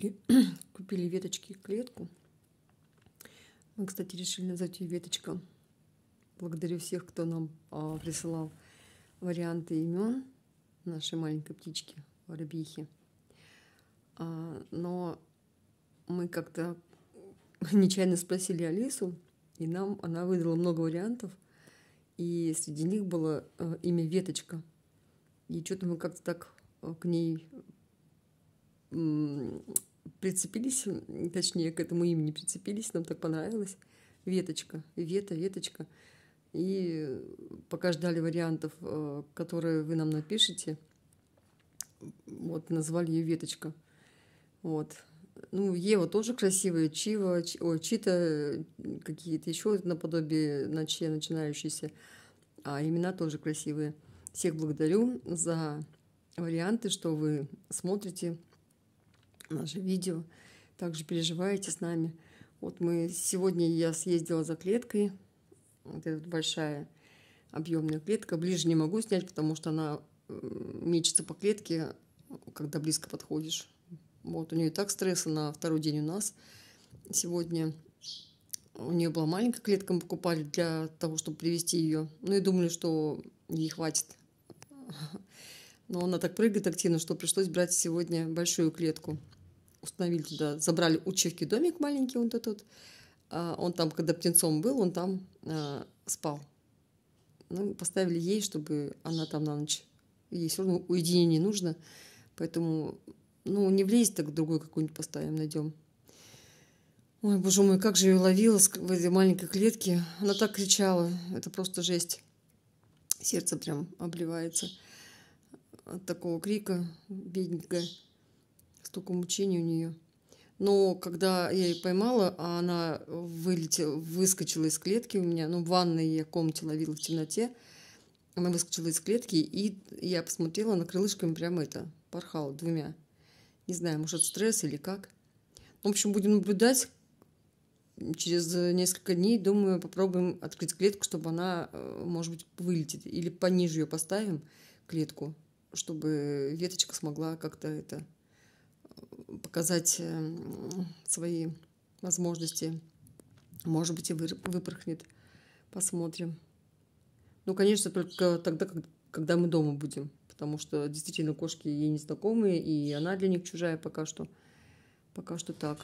купили, купили веточки клетку. Мы, кстати, решили назвать ее веточка. Благодарю всех, кто нам а, присылал варианты имен нашей маленькой птички, воробьихи. А, но мы как-то нечаянно спросили Алису, и нам она выдала много вариантов, и среди них было э, имя Веточка. И что-то мы как-то так э, к ней прицепились, точнее, к этому имени прицепились, нам так понравилось. Веточка, вета, веточка. И э, пока ждали вариантов, э, которые вы нам напишете, вот, назвали ее веточка. Вот. Ну, Ева тоже красивая, Чива, о Чита, э, какие-то еще наподобие ночи начинающиеся. А имена тоже красивые. Всех благодарю за варианты, что вы смотрите, наше видео, также переживаете с нами. Вот мы сегодня я съездила за клеткой, вот эта вот большая объемная клетка. Ближе не могу снять, потому что она мечется по клетке, когда близко подходишь. Вот у нее и так стресса на второй день у нас. Сегодня у нее была маленькая клетка, мы покупали для того, чтобы привести ее. Ну и думали, что ей хватит. Но она так прыгает активно, что пришлось брать сегодня большую клетку установили туда, забрали у Чевки домик маленький он вот этот. А, он там, когда птенцом был, он там а, спал. Ну, поставили ей, чтобы она там на ночь. Ей все равно уединение нужно. Поэтому, ну, не влезет, так другой какую-нибудь поставим, найдем. Ой, боже мой, как же ее ловила в этой маленькой клетке. Она так кричала. Это просто жесть. Сердце прям обливается от такого крика, бедненькая. Столько мучений у нее. Но когда я ее поймала, а она вылетела, выскочила из клетки у меня, ну, в ванной я комнате ловила в темноте, она выскочила из клетки, и я посмотрела, на крылышками прямо это, порхала двумя. Не знаю, может, стресс или как. В общем, будем наблюдать. Через несколько дней, думаю, попробуем открыть клетку, чтобы она, э, может быть, вылетит. Или пониже ее поставим, клетку, чтобы веточка смогла как-то это показать эм, свои возможности. Может быть, и выпрыгнет, Посмотрим. Ну, конечно, только тогда, когда мы дома будем. Потому что действительно кошки ей не знакомые, и она для них чужая пока что. Пока что так.